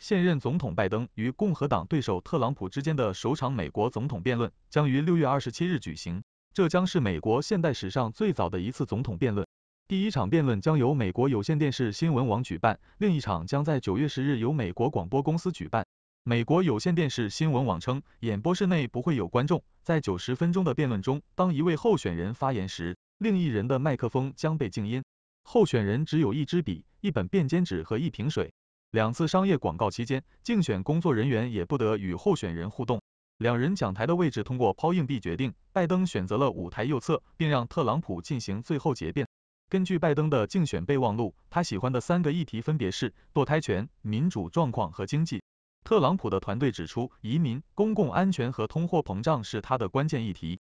现任总统拜登与共和党对手特朗普之间的首场美国总统辩论将于六月二十七日举行，这将是美国现代史上最早的一次总统辩论。第一场辩论将由美国有线电视新闻网举办，另一场将在九月十日由美国广播公司举办。美国有线电视新闻网称，演播室内不会有观众。在九十分钟的辩论中，当一位候选人发言时，另一人的麦克风将被静音。候选人只有一支笔、一本便笺纸和一瓶水。两次商业广告期间，竞选工作人员也不得与候选人互动。两人讲台的位置通过抛硬币决定，拜登选择了舞台右侧，并让特朗普进行最后结辩。根据拜登的竞选备忘录，他喜欢的三个议题分别是堕胎权、民主状况和经济。特朗普的团队指出，移民、公共安全和通货膨胀是他的关键议题。